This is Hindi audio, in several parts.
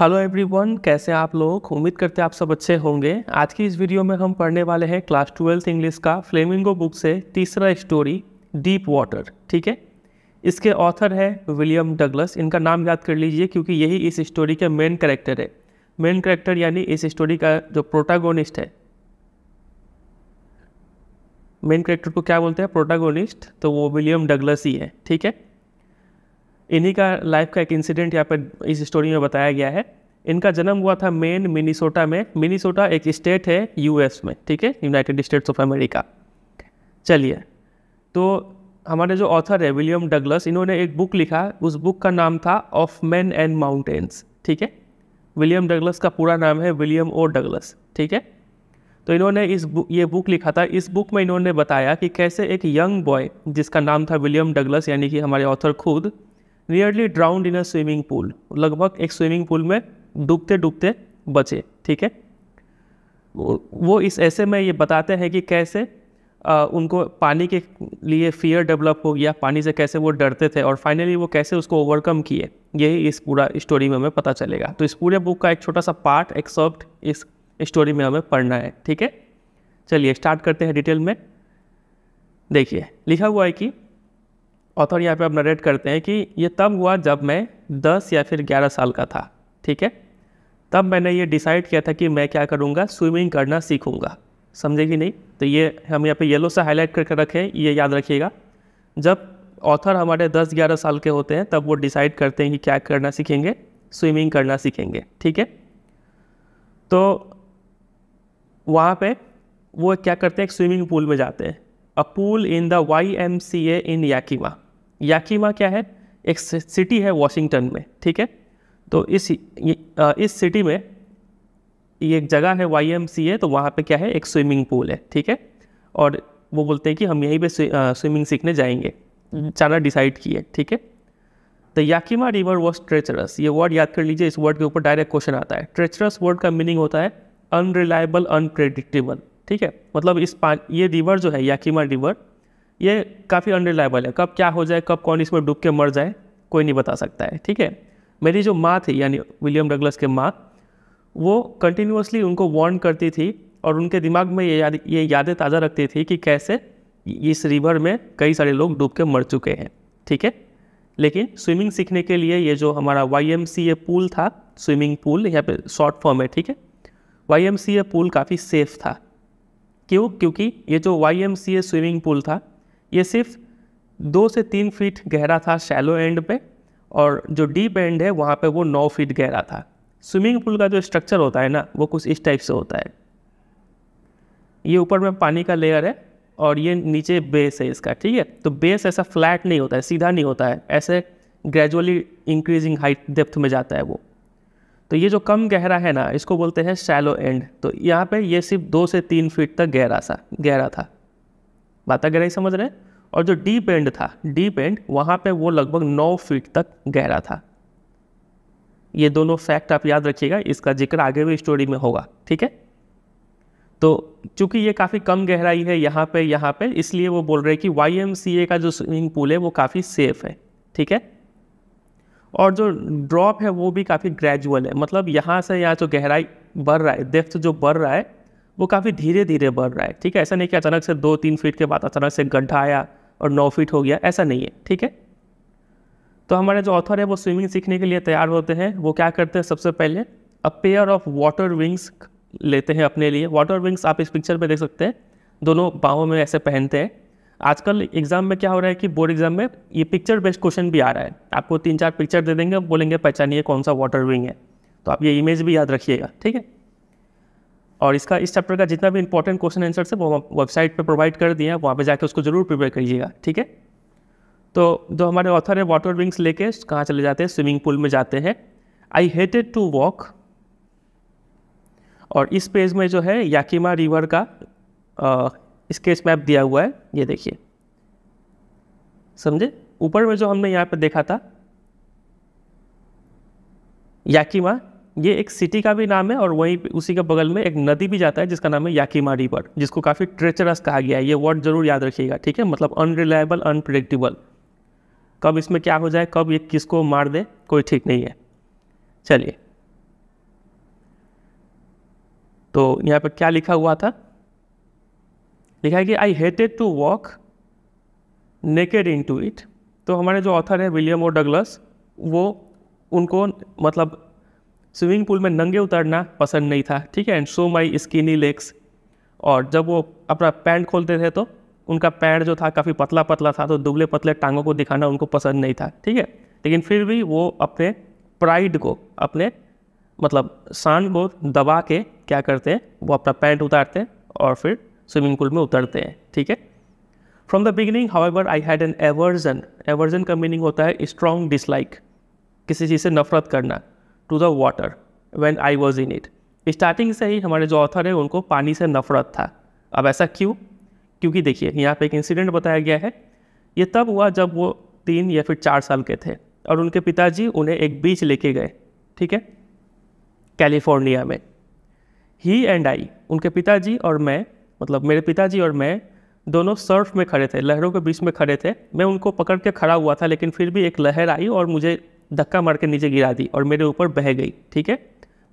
हेलो एवरीवन कैसे आप लोग उम्मीद करते हैं आप सब अच्छे होंगे आज की इस वीडियो में हम पढ़ने वाले हैं क्लास ट्वेल्थ इंग्लिश का फ्लेमिंगो बुक से तीसरा स्टोरी डीप वाटर ठीक है इसके ऑथर है विलियम डगलस इनका नाम याद कर लीजिए क्योंकि यही इस स्टोरी के मेन करेक्टर है मेन करेक्टर यानी इस स्टोरी का जो प्रोटागोनिस्ट है मेन करेक्टर को क्या बोलते हैं प्रोटागोनिस्ट तो वो विलियम डगलस ही है ठीक है इन्हीं का लाइफ का एक इंसिडेंट यहाँ पर इस स्टोरी में बताया गया है इनका जन्म हुआ था मेन मिनीसोटा में मिनीसोटा एक स्टेट है यूएस में ठीक है यूनाइटेड स्टेट्स ऑफ अमेरिका चलिए तो हमारे जो ऑथर है विलियम डगलस इन्होंने एक बुक लिखा उस बुक का नाम था ऑफ मैन एंड माउंटेन्स ठीक है विलियम डगलस का पूरा नाम है विलियम ओ डगलस ठीक है तो इन्होंने इस बुक ये बुक लिखा था इस बुक में इन्होंने बताया कि कैसे एक यंग बॉय जिसका नाम था विलियम डगलस यानी कि हमारे ऑथर खुद nearly drowned in a swimming pool लगभग एक स्विमिंग पूल में डूबते डूबते बचे ठीक है वो इस ऐसे में ये बताते हैं कि कैसे आ, उनको पानी के लिए फियर डेवलप हो गया पानी से कैसे वो डरते थे और फाइनली वो कैसे उसको ओवरकम किए यही इस पूरा स्टोरी में हमें पता चलेगा तो इस पूरे बुक का एक छोटा सा पार्ट एक्सर्प्ट इस स्टोरी में हमें पढ़ना है ठीक है चलिए स्टार्ट करते हैं डिटेल में देखिए लिखा हुआ है कि ऑथर यहाँ पे अब नरेट करते हैं कि ये तब हुआ जब मैं दस या फिर ग्यारह साल का था ठीक है तब मैंने ये डिसाइड किया था कि मैं क्या करूँगा स्विमिंग करना सीखूँगा समझे कि नहीं तो ये हम यहाँ पे येलो से हाईलाइट करके रखें ये याद रखिएगा जब ऑथर हमारे 10-11 साल के होते हैं तब वो डिसाइड करते हैं कि क्या करना सीखेंगे स्विमिंग करना सीखेंगे ठीक है तो वहाँ पे वो क्या करते हैं स्विमिंग पूल में जाते हैं a pool in the Y M C A in Yakima Yakima क्या है एक सिटी है वॉशिंगटन में ठीक है तो इस इस सिटी में ये एक जगह है वाई एम सी तो वहाँ पे क्या है एक स्विमिंग पूल है ठीक है और वो बोलते हैं कि हम यहीं पे स्विमिंग सीखने जाएंगे जाना डिसाइड किए ठीक है the Yakima river was treacherous ये वर्ड याद कर लीजिए इस वर्ड के ऊपर डायरेक्ट क्वेश्चन आता है ट्रेचरस वर्ड का मीनिंग होता है अनरिलायबल अनप्रेडिक्टेबल ठीक है मतलब इस पा ये रिवर जो है याकिमा रिवर ये काफ़ी अनरिलायबल है कब क्या हो जाए कब कौन इसमें डूब के मर जाए कोई नहीं बता सकता है ठीक है मेरी जो माँ थी यानी विलियम डगलस के माँ वो कंटिन्यूसली उनको वार्न करती थी और उनके दिमाग में ये याद ये यादें ताज़ा रखती थी कि कैसे इस रिवर में कई सारे लोग डूब के मर चुके हैं ठीक है लेकिन स्विमिंग सीखने के लिए ये जो हमारा Y M C A pool था स्विमिंग पूल यहाँ पे शॉर्ट फॉर्म है ठीक है Y M C A pool काफ़ी सेफ था क्यों क्योंकि ये जो Y M C A swimming pool था ये सिर्फ दो से तीन फीट गहरा था शैलो एंड पे और जो डीप एंड है वहाँ पे वो नौ फीट गहरा था स्विमिंग पूल का जो स्ट्रक्चर होता है ना वो कुछ इस टाइप से होता है ये ऊपर में पानी का लेयर है और ये नीचे बेस है इसका ठीक है तो बेस ऐसा फ्लैट नहीं होता है सीधा नहीं होता है ऐसे ग्रेजुअली इंक्रीजिंग हाइट डेप्थ में जाता है वो तो ये जो कम गहरा है ना इसको बोलते हैं शैलो एंड तो यहाँ पे ये सिर्फ दो से तीन फीट तक गहरा सा गहरा था बात गहराई समझ रहे हैं और जो डीप एंड था डीप एंड वहाँ पे वो लगभग नौ फीट तक गहरा था ये दोनों फैक्ट आप याद रखिएगा इसका जिक्र आगे भी स्टोरी में होगा ठीक है तो चूंकि ये काफ़ी कम गहराई है यहाँ पे यहाँ पे इसलिए वो बोल रहे हैं कि वाई का जो स्विमिंग पूल है वो काफ़ी सेफ है ठीक है और जो ड्रॉप है वो भी काफ़ी ग्रेजुअल है मतलब यहाँ से यहाँ जो गहराई बढ़ रहा है डेफ्थ जो बढ़ रहा है वो काफ़ी धीरे धीरे बढ़ रहा है ठीक है ऐसा नहीं कि अचानक से दो तीन फीट के बाद अचानक से गड्ढा आया और नौ फीट हो गया ऐसा नहीं है ठीक है तो हमारे जो ऑथर है वो स्विमिंग सीखने के लिए तैयार होते हैं वो क्या करते हैं सबसे पहले a pair of water wings लेते हैं अपने लिए वाटर विंग्स आप इस पिक्चर में देख सकते हैं दोनों बाहों में ऐसे पहनते हैं आजकल एग्ज़ाम में क्या हो रहा है कि बोर्ड एग्ज़ाम में ये पिक्चर बेस्ड क्वेश्चन भी आ रहा है आपको तीन चार पिक्चर दे देंगे बोलेंगे पहचानिए कौन सा वाटर विंग है तो आप ये इमेज भी याद रखिएगा ठीक है और इसका इस चैप्टर का जितना भी इंपॉर्टेंट क्वेश्चन आंसर है वो वेबसाइट पर प्रोवाइड कर दिया है वहाँ पर जाकर उसको जरूर प्रिपेयर करिएगा ठीक है तो जो हमारे ऑथर है वाटर विंग्स लेके कहाँ चले जाते हैं स्विमिंग पूल में जाते हैं आई हेटेड टू वॉक और इस पेज में जो है याकिमा रिवर का स्केच मैप दिया हुआ है ये देखिए समझे ऊपर में जो हमने यहाँ पर देखा था याकिमा ये एक सिटी का भी नाम है और वहीं उसी के बगल में एक नदी भी जाता है जिसका नाम है याकिमा रिवर जिसको काफ़ी ट्रेचरस कहा गया है ये वर्ड जरूर याद रखिएगा ठीक है मतलब अनरिलायबल अनप्रडिक्टेबल कब इसमें क्या हो जाए कब ये किसको मार दे कोई ठीक नहीं है चलिए तो यहाँ पर क्या लिखा हुआ था लिखा है कि I hated to walk naked into it तो हमारे जो ऑथर है विलियम ओ डगलस वो उनको मतलब स्विमिंग पूल में नंगे उतरना पसंद नहीं था ठीक है and show my skinny legs और जब वो अपना पैंट खोलते थे तो उनका पैर जो था काफ़ी पतला पतला था तो दुबले पतले टांगों को दिखाना उनको पसंद नहीं था ठीक है लेकिन फिर भी वो अपने प्राइड को अपने मतलब शान को दबा के क्या करते हैं वो अपना पैंट उतारते हैं और फिर स्विमिंग पूल में उतरते हैं ठीक है from the beginning however I had an aversion aversion का मीनिंग होता है स्ट्रॉन्ग डिसलाइक किसी चीज़ से नफरत करना to the water when I was in it starting से ही हमारे जो ऑथर है उनको पानी से नफरत था अब ऐसा क्यों क्योंकि देखिए यहाँ पे एक इंसिडेंट बताया गया है ये तब हुआ जब वो तीन या फिर चार साल के थे और उनके पिताजी उन्हें एक बीच लेके गए ठीक है कैलिफोर्निया में ही एंड आई उनके पिताजी और मैं मतलब मेरे पिताजी और मैं दोनों सर्फ में खड़े थे लहरों के बीच में खड़े थे मैं उनको पकड़ के खड़ा हुआ था लेकिन फिर भी एक लहर आई और मुझे धक्का मार के नीचे गिरा दी और मेरे ऊपर बह गई ठीक है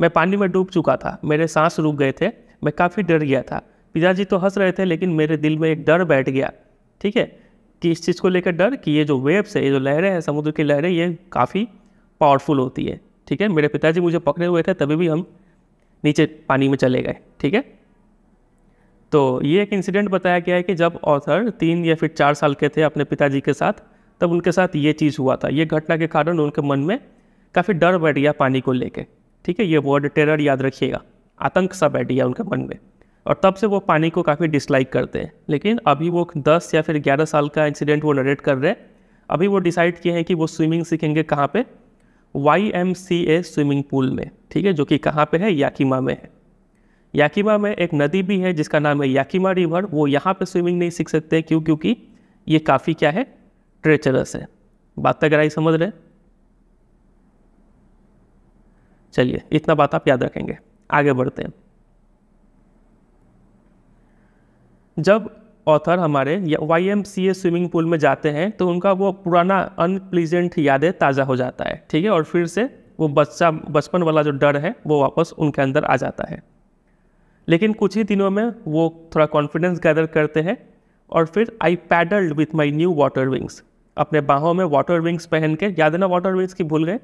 मैं पानी में डूब चुका था मेरे सांस रुक गए थे मैं काफ़ी डर गया था पिताजी तो हंस रहे थे लेकिन मेरे दिल में एक डर बैठ गया ठीक है कि इस चीज़ को लेकर डर कि ये जो वेव्स है ये जो लहरें हैं समुद्र की लहरें ये काफ़ी पावरफुल होती है ठीक है मेरे पिताजी मुझे पकड़े हुए थे तभी भी हम नीचे पानी में चले गए ठीक है तो ये एक इंसिडेंट बताया गया है कि जब ऑथर तीन या फिर चार साल के थे अपने पिताजी के साथ तब उनके साथ ये चीज़ हुआ था ये घटना के कारण उनके मन में काफ़ी डर बैठ गया पानी को लेके ठीक है ये वर्ड टेरर याद रखिएगा आतंक सा बैठ गया उनके मन में और तब से वो पानी को काफ़ी डिसलाइक करते हैं लेकिन अभी वो दस या फिर ग्यारह साल का इंसिडेंट वो नरेट कर रहे हैं अभी वो डिसाइड किए हैं कि वो स्विमिंग सीखेंगे कहाँ पे Y M C A swimming pool में ठीक है जो कि कहाँ पे है याकिमा में है याकिमा में एक नदी भी है जिसका नाम है याकिमा रिवर वो यहाँ पे स्विमिंग नहीं सीख सकते क्यों क्योंकि ये काफ़ी क्या है ट्रेचरस है बात तक तो गहराई समझ रहे चलिए इतना बात आप याद रखेंगे आगे बढ़ते हैं जब ऑथर हमारे Y M C A swimming pool में जाते हैं तो उनका वो पुराना अनप्लीजेंट यादें ताज़ा हो जाता है ठीक है और फिर से वो बच्चा बचपन वाला जो डर है वो वापस उनके अंदर आ जाता है लेकिन कुछ ही दिनों में वो थोड़ा कॉन्फिडेंस गैदर करते हैं और फिर I paddled with my new water wings अपने बाहों में वाटर विंग्स पहन के याद है ना वाटर विंग्स की भूल गए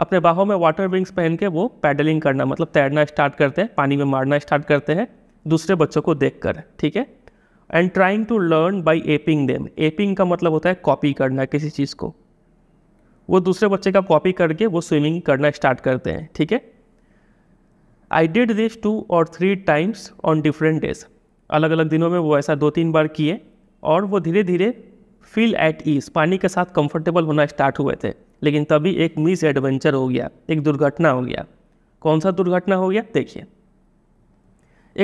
अपने बाहों में वाटर विंग्स पहन के वो पैडलिंग करना मतलब तैरना स्टार्ट करते हैं पानी में मारना स्टार्ट करते हैं दूसरे बच्चों को देख कर ठीक है and trying to learn by aping them aping का मतलब होता है कॉपी करना किसी चीज़ को वो दूसरे बच्चे का कॉपी करके वो स्विमिंग करना स्टार्ट करते हैं ठीक है I did this two or three times on different days अलग अलग दिनों में वो ऐसा दो तीन बार किए और वो धीरे धीरे फील एट ईज पानी के साथ कंफर्टेबल होना स्टार्ट हुए थे लेकिन तभी एक मिस एडवेंचर हो गया एक दुर्घटना हो गया कौन सा दुर्घटना हो गया देखिए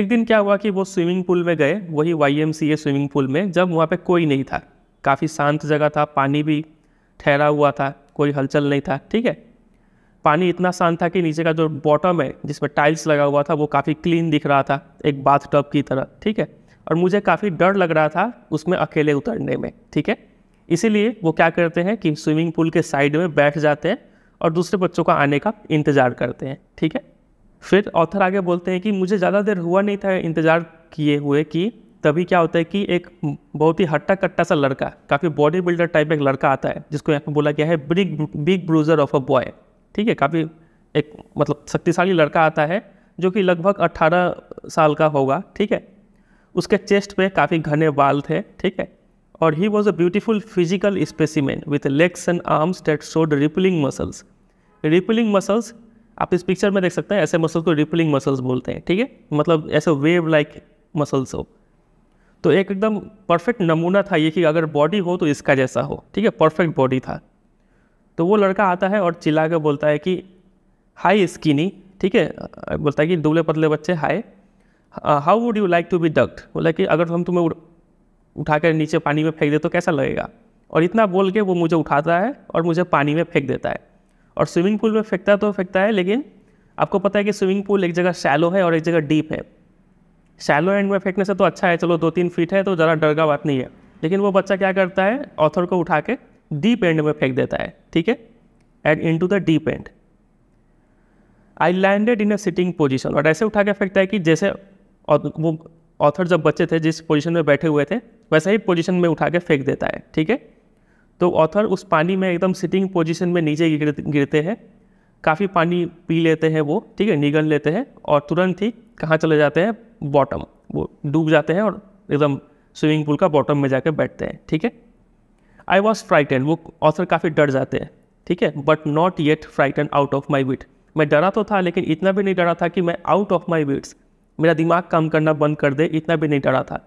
एक दिन क्या हुआ कि वो स्विमिंग पूल में गए वही वाई स्विमिंग पूल में जब वहाँ पे कोई नहीं था काफ़ी शांत जगह था पानी भी ठहरा हुआ था कोई हलचल नहीं था ठीक है पानी इतना शांत था कि नीचे का जो बॉटम है जिसमें टाइल्स लगा हुआ था वो काफ़ी क्लीन दिख रहा था एक बाथ टब की तरह ठीक है और मुझे काफ़ी डर लग रहा था उसमें अकेले उतरने में ठीक है इसीलिए वो क्या करते हैं कि स्विमिंग पूल के साइड में बैठ जाते हैं और दूसरे बच्चों का आने का इंतज़ार करते हैं ठीक है फिर ऑथर आगे बोलते हैं कि मुझे ज़्यादा देर हुआ नहीं था इंतज़ार किए हुए कि तभी क्या होता है कि एक बहुत ही हट्टा कट्टा सा लड़का काफ़ी बॉडी बिल्डर टाइप एक लड़का आता है जिसको यहाँ पर बोला गया है big big bruiser of a boy ठीक है काफ़ी एक मतलब शक्तिशाली लड़का आता है जो कि लगभग 18 साल का होगा ठीक है उसके चेस्ट पे काफ़ी घने बाल थे ठीक है और he was a beautiful physical specimen with legs and arms that showed rippling muscles rippling muscles आप इस पिक्चर में देख सकते हैं ऐसे मसल्स को रिपलिंग मसल्स बोलते हैं ठीक है मतलब ऐसे वेव लाइक मसल्स हो तो एक एकदम परफेक्ट नमूना था ये कि अगर बॉडी हो तो इसका जैसा हो ठीक है परफेक्ट बॉडी था तो वो लड़का आता है और चिल्ला के बोलता है कि हाई स्किनी ठीक है बोलता है कि दुबले पतले बच्चे hi how would you like to be ducked बोला कि अगर हम तुम्हें उठा कर नीचे पानी में फेंक दे तो कैसा लगेगा और इतना बोल के वो मुझे उठाता है और मुझे पानी में फेंक देता है और स्विमिंग पूल में फेंकता तो फेंकता है लेकिन आपको पता है कि स्विमिंग पूल एक जगह शैलो है और एक जगह डीप है शैलो एंड में फेंकने से तो अच्छा है चलो दो तीन फीट है तो ज़रा डर का बात नहीं है लेकिन वो बच्चा क्या करता है ऑथर को उठा के डीप एंड में फेंक देता है ठीक है and into the deep end I landed in a sitting position और ऐसे उठा के फेंकता है कि जैसे और वो ऑथर जब बच्चे थे जिस पोजीशन में बैठे हुए थे वैसा ही पोजीशन में उठा के फेंक देता है ठीक है तो ऑथर उस पानी में एकदम सिटिंग पोजीशन में नीचे गिर गिरते हैं काफ़ी पानी पी लेते हैं वो ठीक है निगल लेते हैं और तुरंत ही कहाँ चले जाते हैं बॉटम वो डूब जाते हैं और एकदम स्विमिंग पूल का बॉटम में जाकर बैठते हैं ठीक है आई वॉज फ्राइटेंड वो ऑथर काफ़ी डर जाते हैं ठीक है but not yet frightened out of my wit मैं डरा तो था लेकिन इतना भी नहीं डरा था कि मैं आउट ऑफ माई विट्स मेरा दिमाग काम करना बंद कर दे इतना भी नहीं डरा था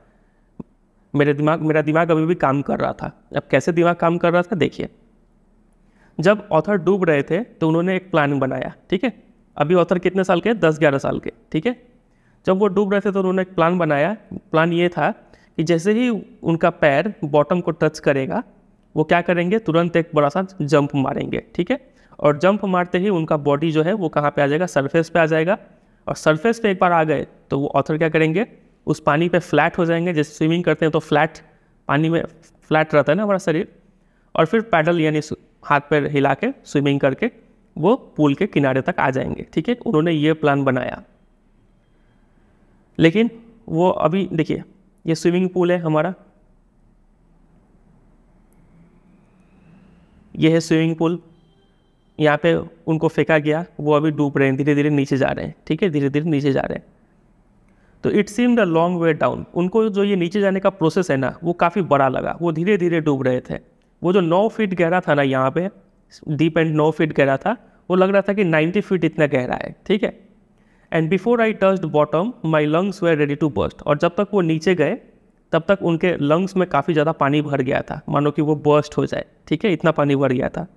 मेरे दिमाग मेरा दिमाग अभी भी काम कर रहा था अब कैसे दिमाग काम कर रहा था देखिए जब ऑथर डूब रहे थे तो उन्होंने एक प्लान बनाया ठीक है अभी ऑथर कितने साल के दस ग्यारह साल के ठीक है जब वो डूब रहे थे तो उन्होंने एक प्लान बनाया प्लान ये था कि जैसे ही उनका पैर बॉटम को टच करेगा वो क्या करेंगे तुरंत एक बड़ा सा जंप मारेंगे ठीक है और जंप मारते ही उनका बॉडी जो है वो कहाँ पे आ जाएगा सरफेस पे आ जाएगा और सरफेस पे एक बार आ गए तो वो ऑथर क्या करेंगे उस पानी पे फ्लैट हो जाएंगे जैसे स्विमिंग करते हैं तो फ्लैट पानी में फ्लैट रहता है ना हमारा शरीर और फिर पैडल यानी हाथ पैर हिला के स्विमिंग करके वो पूल के किनारे तक आ जाएंगे ठीक है उन्होंने ये प्लान बनाया लेकिन वो अभी देखिए ये स्विमिंग पूल है हमारा ये है स्विमिंग पूल यहाँ पे उनको फेंका गया वो अभी डूब रहे हैं धीरे धीरे नीचे जा रहे हैं ठीक है धीरे धीरे नीचे जा रहे हैं तो it seemed a long way down उनको जो ये नीचे जाने का प्रोसेस है ना वो काफ़ी बड़ा लगा वो धीरे धीरे डूब रहे थे वो जो नौ फीट गहरा था ना यहाँ पे डीप एंड नौ फीट गहरा था वो लग रहा था कि नाइन्टी फीट इतना गहरा है ठीक है and before I touched bottom my lungs were ready to burst और जब तक वो नीचे गए तब तक उनके लंग्स में काफ़ी ज़्यादा पानी भर गया था मानो कि वो बर्स्ट हो जाए ठीक है इतना पानी भर गया था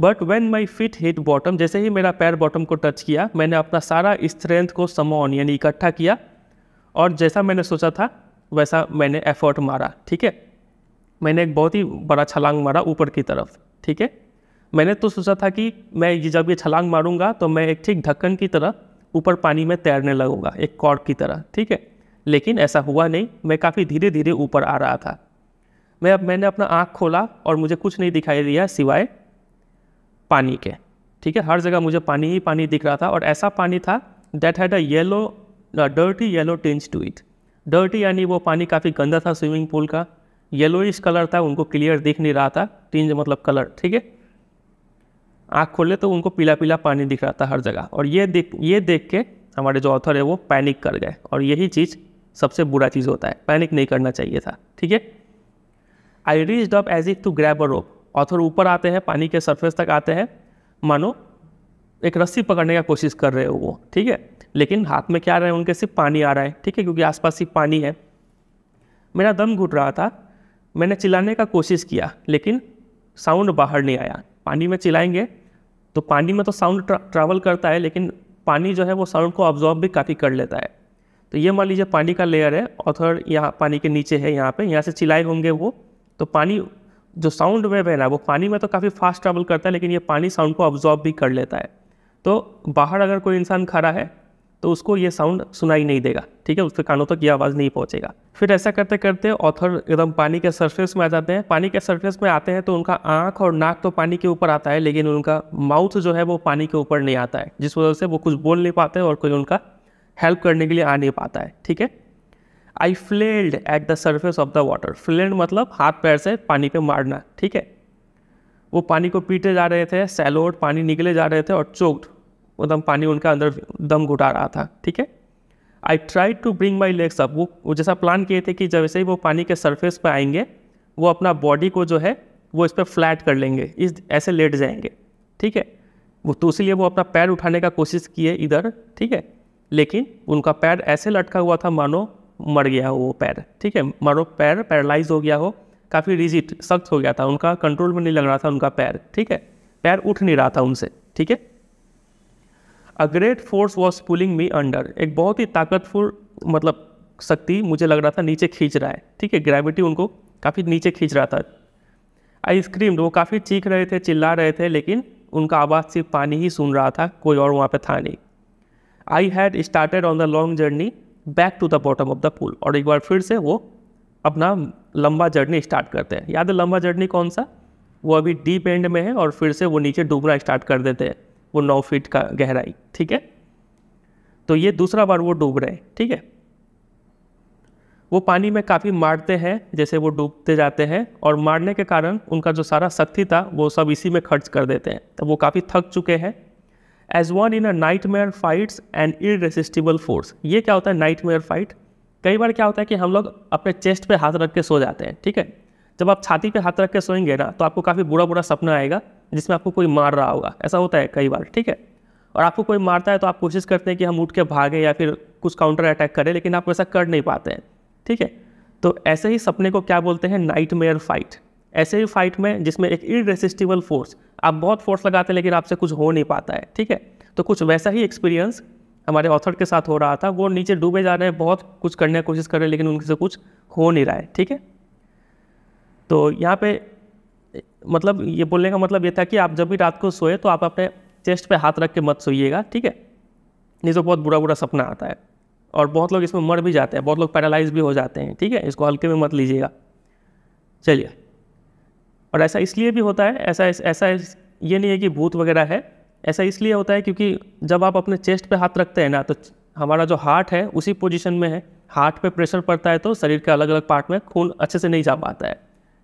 but when my feet hit bottom जैसे ही मेरा पैर बॉटम को टच किया मैंने अपना सारा स्ट्रेंथ को समॉन यानी इकट्ठा किया और जैसा मैंने सोचा था वैसा मैंने एफर्ट मारा ठीक है मैंने एक बहुत ही बड़ा छलांग मारा ऊपर की तरफ ठीक है मैंने तो सोचा था कि मैं ये जब ये छलांग मारूंगा तो मैं एक ठीक ढक्कन की तरह ऊपर पानी में तैरने लगूंगा एक कॉर्ड की तरह ठीक है लेकिन ऐसा हुआ नहीं मैं काफ़ी धीरे धीरे ऊपर आ रहा था मैं अब मैंने अपना आँख खोला और मुझे कुछ नहीं दिखाई दिया सिवाय पानी के ठीक है हर जगह मुझे पानी ही पानी दिख रहा था और ऐसा पानी था that had a yellow dirty yellow tinge to it dirty यानी वो पानी काफ़ी गंदा था स्विमिंग पूल का इस कलर था उनको क्लियर दिख नहीं रहा था टिंज मतलब कलर ठीक है आँख खोले तो उनको पीला पीला पानी दिख रहा था हर जगह और ये देख ये देख के हमारे जो ऑथर है वो पैनिक कर गए और यही चीज़ सबसे बुरा चीज़ होता है पैनिक नहीं करना चाहिए था ठीक है I reached up as if to grab a rope author ऊपर आते हैं पानी के सरफेस तक आते हैं मानो एक रस्सी पकड़ने का कोशिश कर रहे हो वो ठीक है लेकिन हाथ में क्या आ रहा है उनके सिर्फ पानी आ रहा है ठीक है क्योंकि आसपास सिर्फ पानी है मेरा दम घुट रहा था मैंने चिल्लाने का कोशिश किया लेकिन साउंड बाहर नहीं आया पानी में चिल्लाएंगे तो पानी में तो साउंड ट्रा, ट्रैवल करता है लेकिन पानी जो है वो साउंड को ऑब्जॉर्व भी काफ़ी कर लेता है तो ये मान लीजिए पानी का लेयर है ऑथर यहाँ पानी के नीचे है यहाँ पे यहाँ से चिलाए होंगे वो तो पानी जो साउंड वेव है ना वो पानी में तो काफ़ी फास्ट ट्रैवल करता है लेकिन ये पानी साउंड को ऑब्जॉर्ब भी कर लेता है तो बाहर अगर कोई इंसान खड़ा है तो उसको ये साउंड सुनाई नहीं देगा ठीक है उसके कानों तक तो ये आवाज़ नहीं पहुँचेगा फिर ऐसा करते करते ऑथर एकदम पानी के सरफेस में आ जाते हैं पानी के सरफेस में आते हैं तो उनका आँख और नाक तो पानी के ऊपर आता है लेकिन उनका माउथ जो है वो पानी के ऊपर नहीं आता है जिस वजह से वो कुछ बोल नहीं पाते और कोई उनका हेल्प करने के लिए आ नहीं पाता है ठीक है I flailed at the surface of the water flailed मतलब हाथ पैर से पानी पे मारना ठीक है वो पानी को पीटे जा रहे थे सैलोड पानी निकले जा रहे थे और चोक्ड दम मतलब पानी उनका अंदर दम घुटा रहा था ठीक है I try to bring my legs up वो, वो जैसा प्लान किए थे कि जैसे ही वो पानी के सरफेस पर आएंगे वो अपना बॉडी को जो है वो इस पर फ्लैट कर लेंगे इस ऐसे लेट जाएंगे ठीक है वो तो इसीलिए वो अपना पैर उठाने का कोशिश किए इधर ठीक है लेकिन उनका पैर ऐसे लटका हुआ था मानो मर गया हो वो पैर ठीक है मरो पैर पैरालाइज हो गया हो काफ़ी रिजिट सख्त हो गया था उनका कंट्रोल में नहीं लग रहा था उनका पैर ठीक है पैर उठ नहीं रहा था उनसे ठीक है a great force was pulling me under एक बहुत ही ताकतवर मतलब शक्ति मुझे लग रहा था नीचे खींच रहा है ठीक है ग्रेविटी उनको काफ़ी नीचे खींच रहा था आई स्क्रीम्ड वो काफ़ी चीख रहे थे चिल्ला रहे थे लेकिन उनका आवाज़ सिर्फ पानी ही सुन रहा था कोई और वहाँ पे था नहीं I had started on the long journey back to the bottom of the pool और एक बार फिर से वो अपना लंबा जर्नी स्टार्ट करते हैं याद है लंबा जर्नी कौन सा वो अभी डीप एंड में है और फिर से वो नीचे डूबना स्टार्ट कर देते हैं वो नौ फीट का गहराई ठीक है तो ये दूसरा बार वो डूब रहे हैं ठीक है वो पानी में काफ़ी मारते हैं जैसे वो डूबते जाते हैं और मारने के कारण उनका जो सारा शक्ति था वो सब इसी में खर्च कर देते हैं तो वो काफ़ी थक चुके हैं as one in a nightmare fights an irresistible force ये क्या होता है नाइट मेयर फाइट कई बार क्या होता है कि हम लोग अपने चेस्ट पे हाथ रख के सो जाते हैं ठीक है जब आप छाती पे हाथ रख के सोएंगे ना तो आपको काफ़ी बुरा बुरा सपना आएगा जिसमें आपको कोई मार रहा होगा ऐसा होता है कई बार ठीक है और आपको कोई मारता है तो आप कोशिश करते हैं कि हम उठ के भागें या फिर कुछ काउंटर अटैक करें लेकिन आप वैसा कर नहीं पाते हैं ठीक है तो ऐसे ही सपने को क्या बोलते हैं नाइट मेयर फाइट ऐसे ही फाइट में जिसमें एक इरेसिस्टिबल फोर्स आप बहुत फोर्स लगाते हैं लेकिन आपसे कुछ हो नहीं पाता है ठीक है तो कुछ वैसा ही एक्सपीरियंस हमारे ऑथर के साथ हो रहा था वो नीचे डूबे जा रहे हैं बहुत कुछ करने की कोशिश कर रहे हैं लेकिन उनसे कुछ हो नहीं रहा है ठीक है तो यहाँ पे मतलब ये बोलने का मतलब ये था कि आप जब भी रात को सोए तो आप अपने चेस्ट पे हाथ रख के मत सोइएगा ठीक है नहीं तो बहुत बुरा बुरा सपना आता है और बहुत लोग इसमें मर भी जाते हैं बहुत लोग पैरालाइज भी हो जाते हैं ठीक है इसको हल्के में मत लीजिएगा चलिए और ऐसा इसलिए भी होता है ऐसा ऐसा ये नहीं है कि भूत वगैरह है ऐसा इसलिए होता है क्योंकि जब आप अपने चेस्ट पे हाथ रखते हैं ना तो हमारा जो हार्ट है उसी पोजीशन में है हार्ट पे प्रेशर पड़ता है तो शरीर के अलग अलग पार्ट में खून अच्छे से नहीं जा पाता है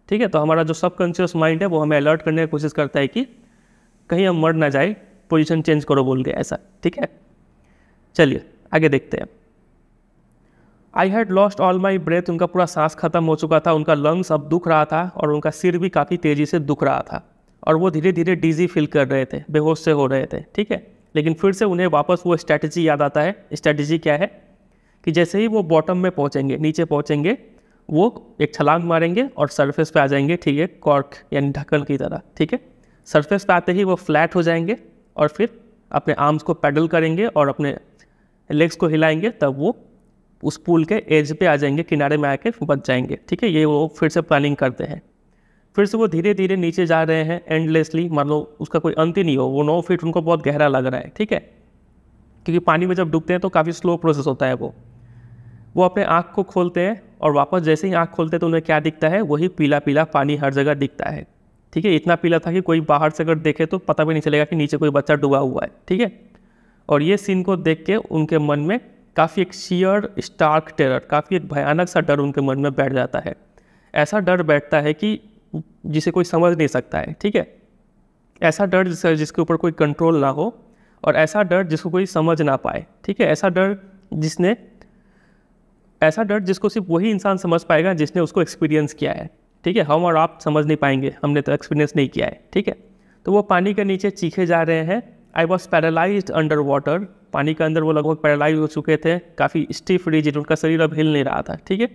ठीक है तो हमारा जो सबकॉन्शियस माइंड है वो हमें अलर्ट करने की कोशिश करता है कि कहीं हम मर ना जाए पोजिशन चेंज करो बोल के ऐसा ठीक है चलिए आगे देखते हैं I had lost all my breath उनका पूरा सांस खत्म हो चुका था उनका लंग्स अब दुख रहा था और उनका सिर भी काफ़ी तेज़ी से दुख रहा था और वो धीरे धीरे डिजी फील कर रहे थे बेहोश से हो रहे थे ठीक है लेकिन फिर से उन्हें वापस वो स्ट्रैटेजी याद आता है स्ट्रैटेजी क्या है कि जैसे ही वो बॉटम में पहुँचेंगे नीचे पहुँचेंगे वो एक छलांग मारेंगे और सरफेस पे आ जाएंगे ठीक है कॉर्क यानी ढक्कन की तरह ठीक है सरफेस पे आते ही वो फ्लैट हो जाएंगे और फिर अपने आर्म्स को पैडल करेंगे और अपने लेग्स को हिलाएंगे तब वो उस पुल के एज पे आ जाएंगे किनारे में आके बच जाएंगे ठीक है ये वो फिर से प्लानिंग करते हैं फिर से वो धीरे धीरे नीचे जा रहे हैं एंडलेसली मान लो उसका कोई अंत ही नहीं हो वो नौ फीट उनको बहुत गहरा लग रहा है ठीक है क्योंकि पानी में जब डूबते हैं तो काफ़ी स्लो प्रोसेस होता है वो वो अपने आँख को खोलते हैं और वापस जैसे ही आँख खोलते हैं तो उन्हें क्या दिखता है वही पीला पीला पानी हर जगह दिखता है ठीक है इतना पीला था कि कोई बाहर से अगर देखे तो पता भी नहीं चलेगा कि नीचे कोई बच्चा डूबा हुआ है ठीक है और ये सीन को देख के उनके मन में काफ़ी एक शियर स्टार्क टेरर काफ़ी एक भयानक सा डर उनके मन में बैठ जाता है ऐसा डर बैठता है कि जिसे कोई समझ नहीं सकता है ठीक है ऐसा डर जिस जिसके ऊपर कोई कंट्रोल ना हो और ऐसा डर जिसको कोई समझ ना पाए ठीक है ऐसा डर जिसने ऐसा डर जिसको सिर्फ वही इंसान समझ पाएगा जिसने उसको एक्सपीरियंस किया है ठीक है हम और आप समझ नहीं पाएंगे हमने तो एक्सपीरियंस नहीं किया है ठीक है तो वो पानी के नीचे चीखे जा रहे हैं I was paralysed under water पानी के अंदर वो लगभग पैरालाइज हो चुके थे काफ़ी स्टिफ रिजिड उनका शरीर अब हिल नहीं रहा था ठीक है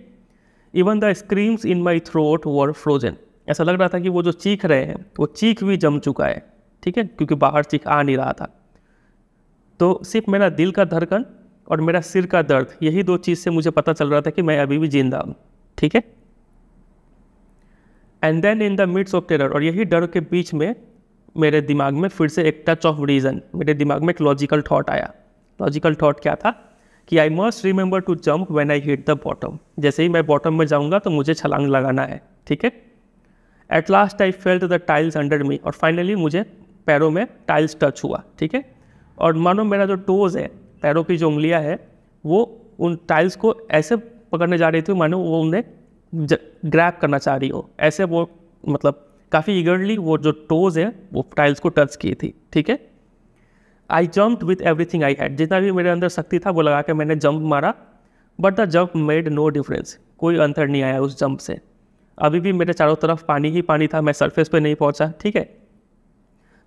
even the screams in my throat were frozen ऐसा लग रहा था कि वो जो चीख रहे हैं वो चीख भी जम चुका है ठीक है क्योंकि बाहर चीख आ नहीं रहा था तो सिर्फ मेरा दिल का धड़कन और मेरा सिर का दर्द यही दो चीज़ से मुझे पता चल रहा था कि मैं अभी भी जिंदा हूँ ठीक है and then in the midst of terror और यही डर के बीच में मेरे दिमाग में फिर से एक टच ऑफ रीज़न मेरे दिमाग में एक लॉजिकल थॉट आया लॉजिकल थॉट क्या था कि I must remember to jump when I hit the bottom जैसे ही मैं बॉटम में जाऊँगा तो मुझे छलांग लगाना है ठीक है at last I felt the tiles under me और फाइनली मुझे पैरों में टाइल्स टच हुआ ठीक है और मानो मेरा जो टोज़ है पैरों की जो उंगलियाँ है वो उन टाइल्स को ऐसे पकड़ने जा रही थी मानो वो उन्हें ग्रैप करना चाह रही हो ऐसे वो मतलब काफ़ी ईगरली वो जो टोज़ है वो टाइल्स को टच की थी ठीक है I jump with everything I had जितना भी मेरे अंदर शक्ति था वो लगा के मैंने जंप मारा but the jump made no difference कोई अंतर नहीं आया उस जंप से अभी भी मेरे चारों तरफ पानी ही पानी था मैं सरफेस पे नहीं पहुंचा ठीक है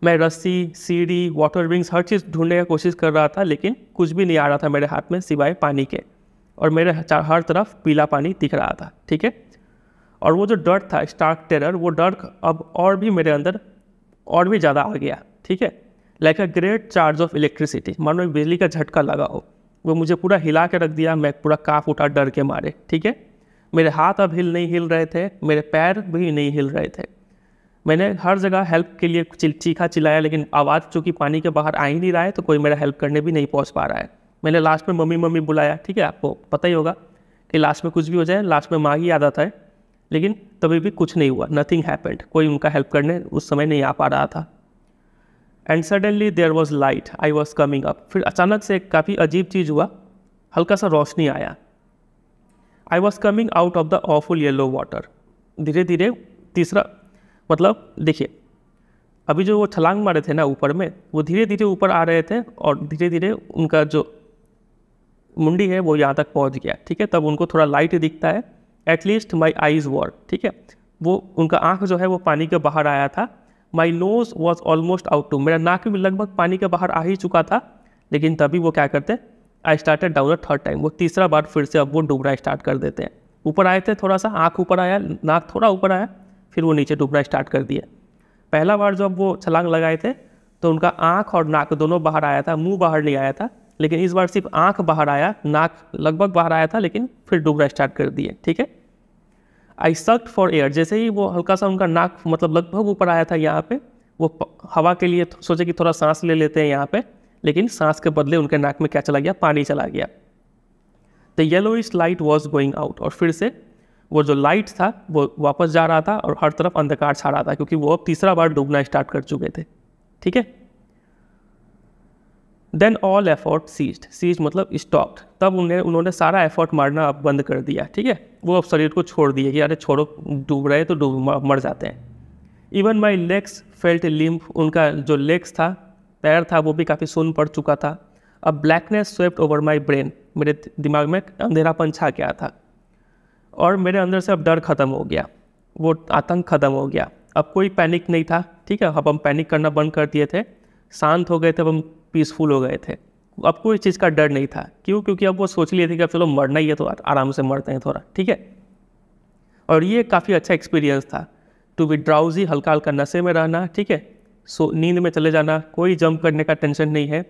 मैं रस्सी सीढ़ी वाटर विंग्स हर चीज़ ढूंढने का कोशिश कर रहा था लेकिन कुछ भी नहीं आ रहा था मेरे हाथ में सिवाय पानी के और मेरे हर तरफ पीला पानी दिख रहा था ठीक है और वो जो डर था स्टार्क टेरर वो डर अब और भी मेरे अंदर और भी ज़्यादा आ गया ठीक है like a great charge of electricity मानो बिजली का झटका लगा हो वो मुझे पूरा हिला के रख दिया मैं पूरा काफ उठा डर के मारे ठीक है मेरे हाथ अब हिल नहीं हिल रहे थे मेरे पैर भी नहीं हिल रहे थे मैंने हर जगह हेल्प के लिए चीखा चिल्लाया लेकिन आवाज़ चूँकि पानी के बाहर आ ही नहीं रहा है तो कोई मेरा हेल्प करने भी नहीं पहुँच पा रहा है मैंने लास्ट में मम्मी मम्मी बुलाया ठीक है आपको पता ही होगा कि लास्ट में कुछ भी हो जाए लास्ट में माँ ही याद आता है लेकिन तभी भी कुछ नहीं हुआ नथिंग हैपेंड कोई उनका हेल्प करने उस समय नहीं आ पा रहा था and suddenly there was light I was coming up फिर अचानक से काफ़ी अजीब चीज़ हुआ हल्का सा रोशनी आया I was coming out of the awful yellow water धीरे धीरे तीसरा मतलब देखिए अभी जो वो छलांग मारे थे ना ऊपर में वो धीरे धीरे ऊपर आ रहे थे और धीरे धीरे उनका जो मुंडी है वो यहाँ तक पहुँच गया ठीक है तब उनको थोड़ा लाइट दिखता है एटलीस्ट माई आईज़ वॉर ठीक है वो उनका आँख जो है वो पानी के बाहर आया था my nose was almost out to मेरा नाक भी लगभग पानी के बाहर आ ही चुका था लेकिन तभी वो क्या करते I started down third time वो तीसरा बार फिर से अब वो डूबना स्टार्ट कर देते हैं ऊपर आए थे थोड़ा सा आँख ऊपर आया नाक थोड़ा ऊपर आया फिर वो नीचे डूबना स्टार्ट कर दिए पहला बार जब वो छलांग लगाए थे तो उनका आँख और नाक दोनों बाहर आया था मुंह बाहर नहीं आया था लेकिन इस बार सिर्फ आँख बाहर आया नाक लगभग बाहर आया था लेकिन फिर डूबना स्टार्ट कर दिए ठीक है आई सक्ट फॉर एयर जैसे ही वो हल्का सा उनका नाक मतलब लगभग ऊपर आया था यहाँ पे वो हवा के लिए सोचे कि थोड़ा सांस ले लेते हैं यहाँ पे लेकिन सांस के बदले उनके नाक में क्या चला गया पानी चला गया the yellow is light was going out और फिर से वो जो लाइट था वो वापस जा रहा था और हर तरफ अंधकार छा रहा था क्योंकि वो अब तीसरा बार डूबना स्टार्ट कर चुके थे ठीक है then all effort ceased cease मतलब स्टॉक्ड तब उन्हें उन्होंने सारा एफर्ट मारना अब बंद कर दिया ठीक है वो अब शरीर को छोड़ दिए कि अरे छोड़ो डूब रहे तो डूब मर जाते हैं even my legs felt limp उनका जो लेग्स था पैर था वो भी काफ़ी सुन पड़ चुका था अब blackness swept over my brain मेरे दिमाग में अंधेरापन छा गया था और मेरे अंदर से अब डर ख़त्म हो गया वो आतंक ख़त्म हो गया अब कोई पैनिक नहीं था ठीक है अब हम पैनिक करना बंद कर दिए थे शांत हो गए थे अब हम पीसफुल हो गए थे अब कोई चीज़ का डर नहीं था क्यों क्योंकि अब वो सोच लिए थे कि अब चलो मरना ही है तो आराम से मरते हैं थोड़ा ठीक है और ये काफ़ी अच्छा एक्सपीरियंस था टू बी ड्राउजी हल्का हल्का नशे में रहना ठीक है सो नींद में चले जाना कोई जंप करने का टेंशन नहीं है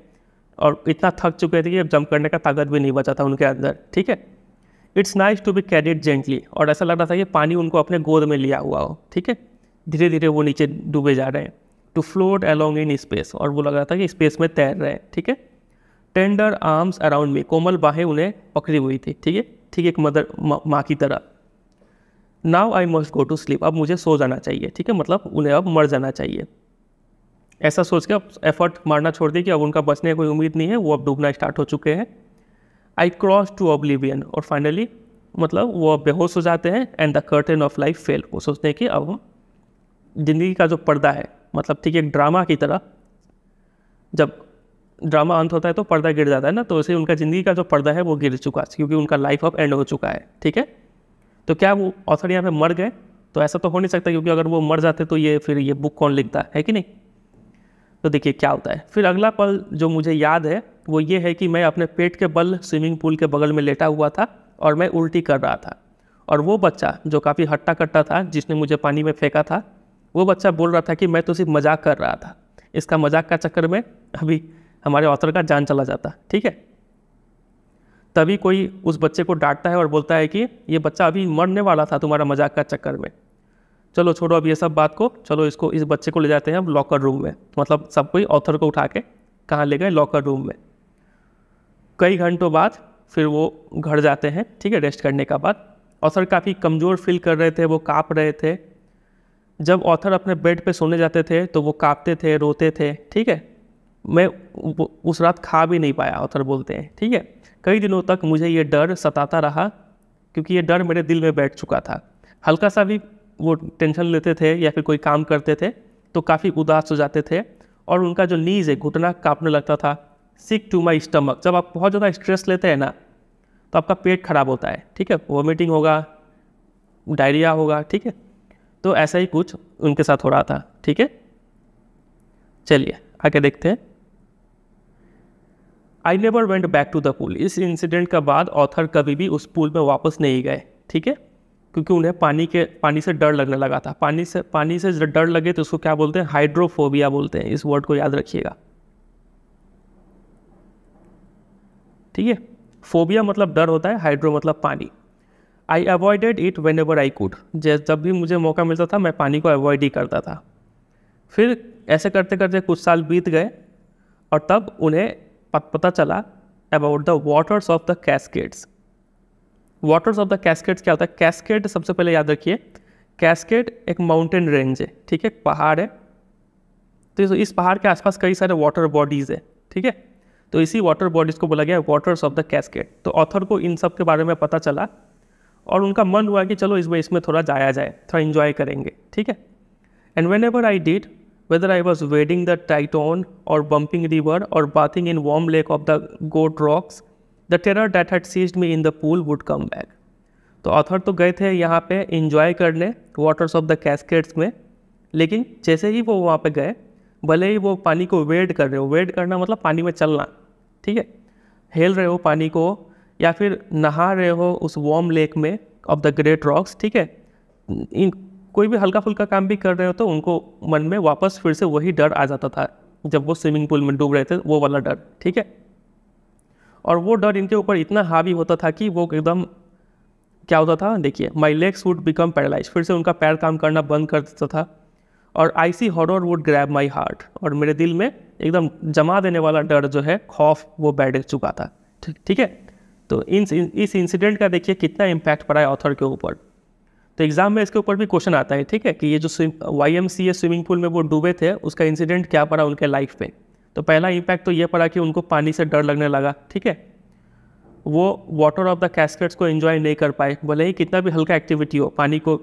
और इतना थक चुके थे कि अब जंप करने का ताकत भी नहीं बचा था उनके अंदर ठीक है it's nice to be carried gently और ऐसा लग रहा था कि पानी उनको अपने गोद में लिया हुआ हो ठीक है धीरे धीरे वो नीचे डूबे जा रहे हैं to float along in space और बोला गया था कि स्पेस में तैर रहे हैं ठीक है टेंडर आर्म्स अराउंड में कोमल बाहें उन्हें पकड़ी हुई थी ठीक है ठीक है एक मदर माँ मा की तरह now I must go to sleep अब मुझे सो जाना चाहिए ठीक है मतलब उन्हें अब मर जाना चाहिए ऐसा सोच के अब एफर्ट मारना छोड़ दिया कि अब उनका बचने की कोई उम्मीद नहीं है वो अब डूबना स्टार्ट हो चुके हैं आई क्रॉस टू ऑब्लिवियन और फाइनली मतलब वो बेहोश हो जाते हैं and the curtain of life fell वो सोचते हैं कि अब हम ज़िंदगी का जो पर्दा है मतलब ठीक है एक ड्रामा की तरह जब ड्रामा अंत होता है तो पर्दा गिर जाता है ना तो वैसे उनका ज़िंदगी का जो पर्दा है वो गिर चुका है क्योंकि उनका लाइफ अब एंड हो चुका है ठीक है तो क्या वो ऑथर यहाँ पे मर गए तो ऐसा तो हो नहीं सकता क्योंकि अगर वो मर जाते तो ये फिर ये बुक कौन लिखता है कि नहीं तो देखिए क्या होता है फिर अगला पल जो मुझे याद है वो ये है कि मैं अपने पेट के बल स्विमिंग पूल के बगल में लेटा हुआ था और मैं उल्टी कर रहा था और वो बच्चा जो काफ़ी हट्टा कट्टा था जिसने मुझे पानी में फेंका था वो बच्चा बोल रहा था कि मैं तो सिर्फ मजाक कर रहा था इसका मजाक का चक्कर में अभी हमारे ऑथर का जान चला जाता ठीक है तभी कोई उस बच्चे को डांटता है और बोलता है कि ये बच्चा अभी मरने वाला था तुम्हारा मजाक का चक्कर में चलो छोड़ो अब ये सब बात को चलो इसको इस बच्चे को ले जाते हैं हम लॉकर रूम में मतलब सब कोई ऑथर को उठा के कहाँ ले गए लॉकर रूम में कई घंटों बाद फिर वो घर जाते हैं ठीक है रेस्ट करने का बाद ऑथर काफ़ी कमज़ोर फील कर रहे थे वो काँप रहे थे जब ऑथर अपने बेड पे सोने जाते थे तो वो कांपते थे रोते थे ठीक है मैं उस रात खा भी नहीं पाया ऑथर बोलते हैं ठीक है कई दिनों तक मुझे ये डर सताता रहा क्योंकि ये डर मेरे दिल में बैठ चुका था हल्का सा भी वो टेंशन लेते थे या फिर कोई काम करते थे तो काफ़ी उदास हो जाते थे और उनका जो नीज है घुटना कांपने लगता था सिक टू माई स्टमक जब आप बहुत ज़्यादा स्ट्रेस लेते हैं ना तो आपका पेट खराब होता है ठीक है वॉमिटिंग होगा डायरिया होगा ठीक है तो ऐसा ही कुछ उनके साथ हो रहा था ठीक है चलिए आगे देखते हैं I never went back to the pool इस इंसिडेंट के बाद ऑथर कभी भी उस पुल में वापस नहीं गए ठीक है क्योंकि उन्हें पानी के पानी से डर लगने लगा था पानी से पानी से डर लगे तो उसको क्या बोलते हैं हाइड्रोफोबिया बोलते हैं इस वर्ड को याद रखिएगा ठीक है फोबिया मतलब डर होता है हाइड्रो मतलब पानी I avoided it whenever I could जब भी मुझे मौका मिलता था मैं पानी को अवॉइड ही करता था फिर ऐसे करते करते कुछ साल बीत गए और तब उन्हें पता चला about the waters of the Cascades waters of the Cascades क्या होता है कैसकेट सबसे पहले याद रखिए कैसकेट एक माउंटेन रेंज है ठीक है पहाड़ है तो इस पहाड़ के आसपास कई सारे वाटर बॉडीज़ है ठीक है तो इसी वाटर बॉडीज़ को बोला गया वाटर्स ऑफ द कैसकेट तो ऑथर को इन सब के बारे में पता चला और उनका मन हुआ कि चलो इस बेस इसमें थोड़ा जाया जाए थोड़ा इन्जॉय करेंगे ठीक है and whenever I did whether I was wading the Tieton और बम्पिंग रिवर और bathing in Warm Lake of the Goat Rocks the terror that had seized me in the pool would come back तो ऑथर तो गए थे यहाँ पे इन्जॉय करने वाटर्स ऑफ द कैस्केट्स में लेकिन जैसे ही वो वहाँ पे गए भले ही वो पानी को वेड कर रहे हो वेड करना मतलब पानी में चलना ठीक है हेल रहे हो पानी को या फिर नहा रहे हो उस वॉर्म लेक में ऑफ द ग्रेट रॉक्स ठीक है इन कोई भी हल्का फुल्का काम भी कर रहे हो तो उनको मन में वापस फिर से वही डर आ जाता था जब वो स्विमिंग पूल में डूब रहे थे वो वाला डर ठीक है और वो डर इनके ऊपर इतना हावी होता था कि वो एकदम क्या होता था देखिए my legs would become paralyse फिर से उनका पैर काम करना बंद कर देता था और icy horror would grab my heart और मेरे दिल में एकदम जमा देने वाला डर जो है खौफ वो बैठ चुका था ठीक है तो इन इस इंसिडेंट का देखिए कितना इम्पैक्ट पड़ा है ऑथर के ऊपर तो एग्ज़ाम में इसके ऊपर भी क्वेश्चन आता है ठीक है कि ये जो Y M C swimming pool में वो डूबे थे उसका इंसिडेंट क्या पड़ा उनके लाइफ में तो पहला इम्पैक्ट तो ये पड़ा कि उनको पानी से डर लगने लगा ठीक है वो वाटर ऑफ द कैस्केट्स को एंजॉय नहीं कर पाए भले ही कितना भी हल्का एक्टिविटी हो पानी को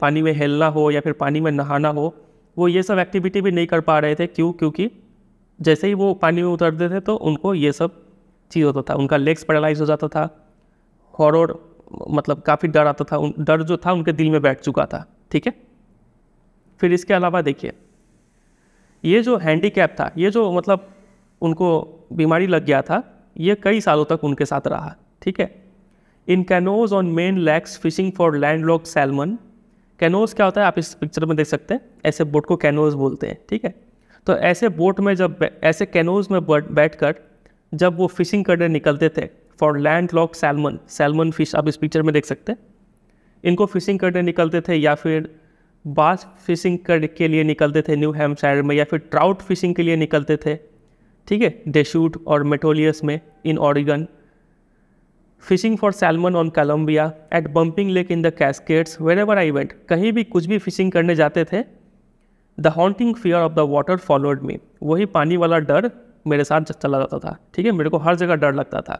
पानी में हेलना हो या फिर पानी में नहाना हो वो ये सब एक्टिविटी भी नहीं कर पा रहे थे क्यों क्योंकि जैसे ही वो पानी में उतरते थे तो उनको ये सब चीज़ होता था उनका लेग्स पैरालाइज हो जाता था हॉरर मतलब काफ़ी डर आता था उन डर जो था उनके दिल में बैठ चुका था ठीक है फिर इसके अलावा देखिए ये जो हैंडीकैप था ये जो मतलब उनको बीमारी लग गया था ये कई सालों तक उनके साथ रहा ठीक है in canoes on Maine lakes fishing for land lock salmon canoes क्या होता है आप इस पिक्चर में देख सकते हैं ऐसे बोट को कैनोज बोलते हैं ठीक है तो ऐसे बोट में जब ऐसे कैनोज में बैठ कर जब वो फिशिंग करने निकलते थे for land lock salmon salmon fish आप इस पिक्चर में देख सकते हैं इनको फिशिंग करने निकलते थे या फिर बास फिशिंग करने के लिए निकलते थे न्यू हेम्पशायर में या फिर ट्राउट फिशिंग के लिए निकलते थे ठीक है डेशूट और मेटोलियस में in Oregon fishing for salmon on Columbia at Bumping Lake in the Cascades wherever I went कहीं भी कुछ भी फिशिंग करने जाते थे the haunting fear of the water followed me वही पानी वाला डर मेरे साथ चला जाता था ठीक है मेरे को हर जगह डर लगता था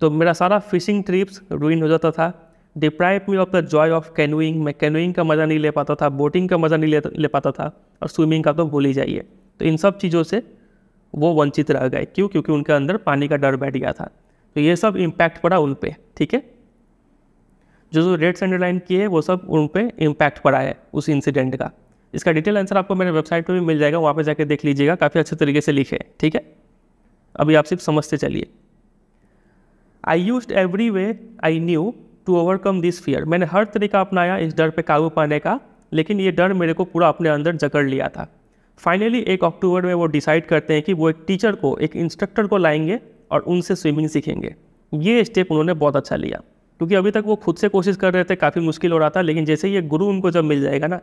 तो मेरा सारा फिशिंग ट्रिप्स रुइन हो जाता था deprive me of the joy of canoeing मैं कैनोइंग का मज़ा नहीं ले पाता था बोटिंग का मज़ा नहीं ले, पाता था और स्विमिंग का तो भूल ही जाइए तो इन सब चीज़ों से वो वंचित रह गए क्यों क्योंकि उनके अंदर पानी का डर बैठ गया था तो ये सब इम्पैक्ट पड़ा उन पर ठीक है जो जो रेड अंडरलाइन किए वो सब उन पर इम्पैक्ट पड़ा है उस इंसिडेंट का इसका डिटेल आंसर आपको मेरे वेबसाइट पर भी मिल जाएगा वहाँ पर जाकर देख लीजिएगा काफ़ी अच्छे तरीके से लिखे ठीक है अभी आप सिर्फ समझते चलिए I used every way I knew to overcome this fear मैंने हर तरीका अपनाया इस डर पे काबू पाने का लेकिन ये डर मेरे को पूरा अपने अंदर जकड़ लिया था फाइनली एक अक्टूबर में वो डिसाइड करते हैं कि वो एक टीचर को एक इंस्ट्रक्टर को लाएंगे और उनसे स्विमिंग सीखेंगे ये स्टेप उन्होंने बहुत अच्छा लिया क्योंकि अभी तक वो खुद से कोशिश कर रहे थे काफ़ी मुश्किल हो रहा था लेकिन जैसे ये गुरु उनको जब मिल जाएगा ना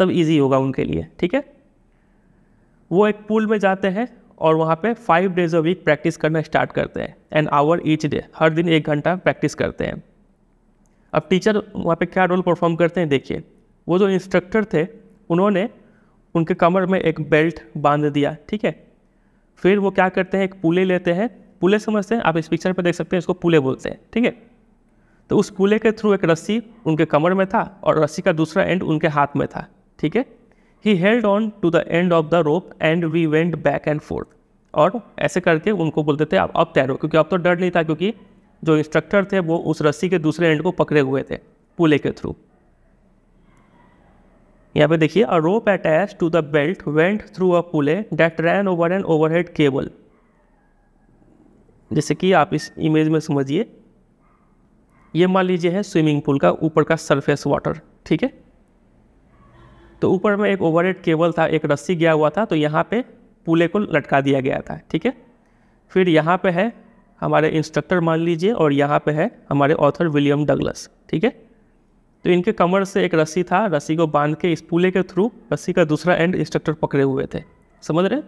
तब इजी होगा उनके लिए ठीक है वो एक पूल में जाते हैं और वहाँ पे five days a week practice करना स्टार्ट करते हैं एन आवर ईच डे हर दिन एक घंटा प्रैक्टिस करते हैं अब टीचर वहाँ पे क्या रोल परफॉर्म करते हैं देखिए वो जो इंस्ट्रक्टर थे उन्होंने उनके कमर में एक बेल्ट बांध दिया ठीक है फिर वो क्या करते हैं एक पुले लेते हैं पुले समझते हैं आप इस पिक्चर पर देख सकते हैं इसको पुले बोलते हैं ठीक है तो उस पुले के थ्रू एक रस्सी उनके कमर में था और रस्सी का दूसरा एंड उनके हाथ में था ठीक है he held on to the end of the rope and we went back and forth और ऐसे करके उनको बोलते थे आप अब तैरो क्योंकि अब तो डर नहीं था क्योंकि जो इंस्ट्रक्टर थे वो उस रस्सी के दूसरे एंड को पकड़े हुए थे पुले के थ्रू यहाँ पे देखिए a rope attach to the belt went through a pulley that ran over and overhead cable जैसे कि आप इस इमेज में समझिए ये मान लीजिए है स्विमिंग पूल का ऊपर का सरफेस वाटर ठीक है तो ऊपर में एक ओवर केबल था एक रस्सी गया हुआ था तो यहाँ पे पुले को लटका दिया गया था ठीक है फिर यहाँ पे है हमारे इंस्ट्रक्टर मान लीजिए और यहाँ पे है हमारे ऑथर विलियम डगलस ठीक है तो इनके कमर से एक रस्सी था रस्सी को बांध के इस पुले के थ्रू रस्सी का दूसरा एंड इंस्ट्रक्टर पकड़े हुए थे समझ रहे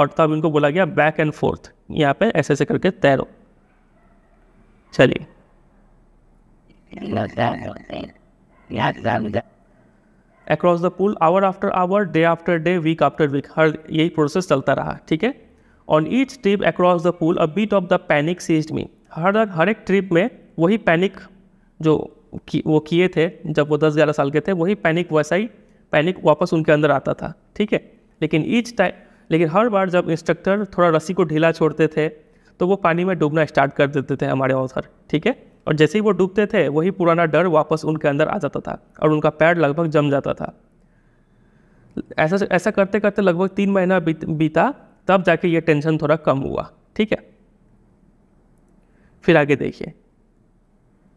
और तब इनको बोला गया बैक एंड फोर्थ यहाँ पे ऐसे ऐसे करके तैरो चलिए across the pool hour after hour day after day week after week हर यही प्रोसेस चलता रहा ठीक है on each trip across the pool a bit of the panic seize me हर हर एक ट्रिप में वही पैनिक जो कि, वो किए थे जब वो दस ग्यारह साल के थे वही पैनिक वैसा ही पैनिक वापस उनके अंदर आता था ठीक है लेकिन ईच टाइम लेकिन हर बार जब इंस्ट्रक्टर थोड़ा रस्सी को ढीला छोड़ते थे तो वो पानी में डूबना स्टार्ट कर देते थे हमारे ऑथर ठीक है और जैसे ही वो डूबते थे वही पुराना डर वापस उनके अंदर आ जाता था और उनका पैर लगभग जम जाता था ऐसा ऐसा करते करते लगभग तीन महीना बीता तब जाके ये टेंशन थोड़ा कम हुआ ठीक है फिर आगे देखिए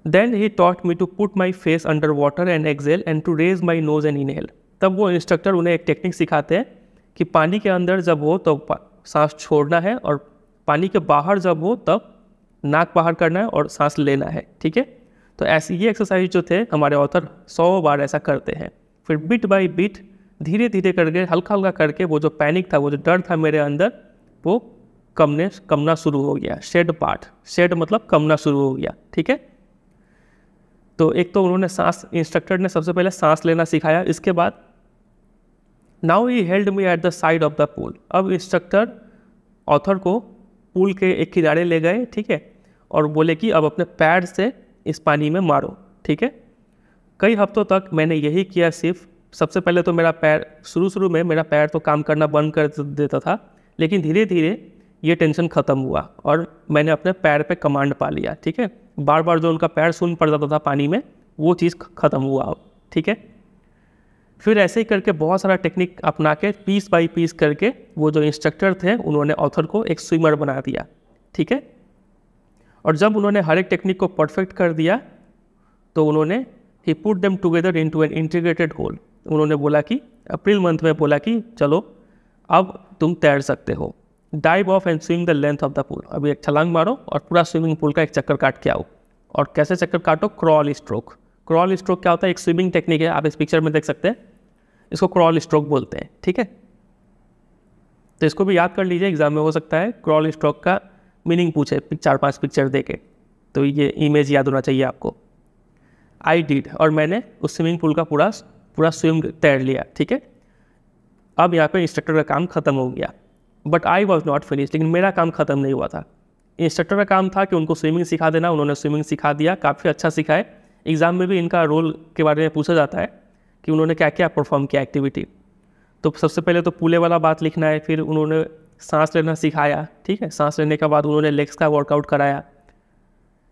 then he taught me to put my face under water and exhale and to raise my nose and inhale तब वो इंस्ट्रक्टर उन्हें एक टेक्निक सिखाते हैं कि पानी के अंदर जब हो तो सांस छोड़ना है और पानी के बाहर जब हो तब नाक बाहर करना है और सांस लेना है ठीक है तो ऐसी ये एक्सरसाइज जो थे हमारे ऑथर सौ बार ऐसा करते हैं फिर बिट बाई बिट धीरे धीरे करके हल्का हल्का करके वो जो पैनिक था वो जो डर था मेरे अंदर वो कमने कमना शुरू हो गया शेड पार्ट शेड मतलब कमना शुरू हो गया ठीक है तो एक तो उन्होंने सांस इंस्ट्रक्टर ने सबसे पहले सांस लेना सिखाया इसके बाद now he held me at the side of the pool अब इंस्ट्रक्टर ऑथर को पूल के एक किनारे ले गए ठीक है और बोले कि अब अपने पैर से इस पानी में मारो ठीक है कई हफ्तों तक मैंने यही किया सिर्फ सबसे पहले तो मेरा पैर शुरू शुरू में मेरा पैर तो काम करना बंद कर देता था लेकिन धीरे धीरे ये टेंशन ख़त्म हुआ और मैंने अपने पैर पे कमांड पा लिया ठीक है बार बार जो उनका पैर सुन पड़ जाता था पानी में वो चीज़ ख़त्म हुआ ठीक है फिर ऐसे ही करके बहुत सारा टेक्निक अपना के पीस बाई पीस करके वो जो इंस्ट्रक्टर थे उन्होंने ऑथर को एक स्विमर बना दिया ठीक है और जब उन्होंने हर एक टेक्निक को परफेक्ट कर दिया तो उन्होंने he put them together into an integrated whole उन्होंने बोला कि अप्रैल मंथ में बोला कि चलो अब तुम तैर सकते हो dive off and swing the length of the pool अभी एक छलांग मारो और पूरा स्विमिंग पूल का एक चक्कर काट के आओ और कैसे चक्कर काटो क्रॉल स्ट्रोक क्रॉल स्ट्रोक क्या होता है एक स्विमिंग टेक्निक है आप इस पिक्चर में देख सकते हैं इसको क्रॉल स्ट्रोक बोलते हैं ठीक है तो इसको भी याद कर लीजिए एग्जाम में हो सकता है क्रॉल स्ट्रोक का मीनिंग पूछे चार पांच पिक्चर दे के तो ये इमेज याद होना चाहिए आपको आई डिड और मैंने उस स्विमिंग पूल का पूरा पूरा स्विम तैर लिया ठीक है अब यहाँ पे इंस्ट्रक्टर का काम खत्म हो गया but I was not finish लेकिन मेरा काम खत्म नहीं हुआ था इंस्ट्रक्टर का काम था कि उनको स्विमिंग सिखा देना उन्होंने स्विमिंग सिखा दिया काफ़ी अच्छा सिखाए एग्ज़ाम में भी इनका रोल के बारे में पूछा जाता है कि उन्होंने क्या क्या परफॉर्म किया एक्टिविटी तो सबसे पहले तो पूले वाला बात लिखना है फिर उन्होंने सांस लेना सिखाया ठीक है सांस लेने के बाद उन्होंने लेग्स का वर्कआउट कराया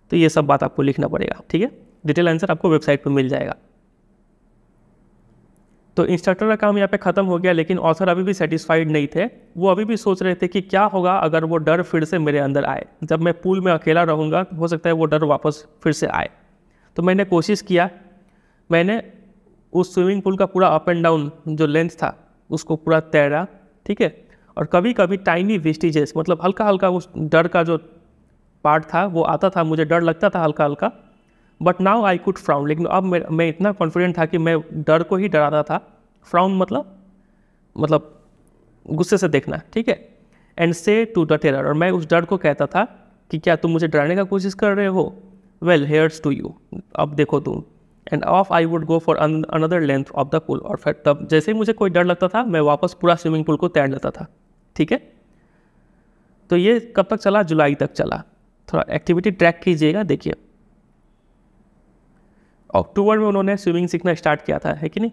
तो ये सब बात आपको लिखना पड़ेगा ठीक है डिटेल आंसर आपको वेबसाइट पर मिल जाएगा तो इंस्ट्रक्टर का काम यहाँ पे ख़त्म हो गया लेकिन ऑथर अभी भी सेटिस्फाइड नहीं थे वो अभी भी सोच रहे थे कि क्या होगा अगर वो डर फिर से मेरे अंदर आए जब मैं पूल में अकेला रहूँगा हो सकता है वो डर वापस फिर से आए तो मैंने कोशिश किया मैंने उस स्विमिंग पूल का पूरा अप एंड डाउन जो लेंथ था उसको पूरा तैरा ठीक है और कभी कभी टाइनी वेस्टिजेस मतलब हल्का हल्का उस डर का जो पार्ट था वो आता था मुझे डर लगता था हल्का हल्का but now I could frown लेकिन अब मैं मैं इतना कॉन्फिडेंट था कि मैं डर को ही डराता था फ्राउन मतलब मतलब गुस्से से देखना ठीक है एंड से टू द टेरर और मैं उस डर को कहता था कि क्या तुम मुझे डराने का कोशिश कर रहे हो वेल हेयर्स टू यू अब देखो तुम and off I would go for another length of the pool और फिर तब जैसे ही मुझे कोई डर लगता था मैं वापस पूरा स्विमिंग पूल को तैर लेता था ठीक है तो ये कब तक चला जुलाई तक चला थोड़ा एक्टिविटी ट्रैक कीजिएगा देखिए अक्टूबर में उन्होंने स्विमिंग सीखना स्टार्ट किया था है कि नहीं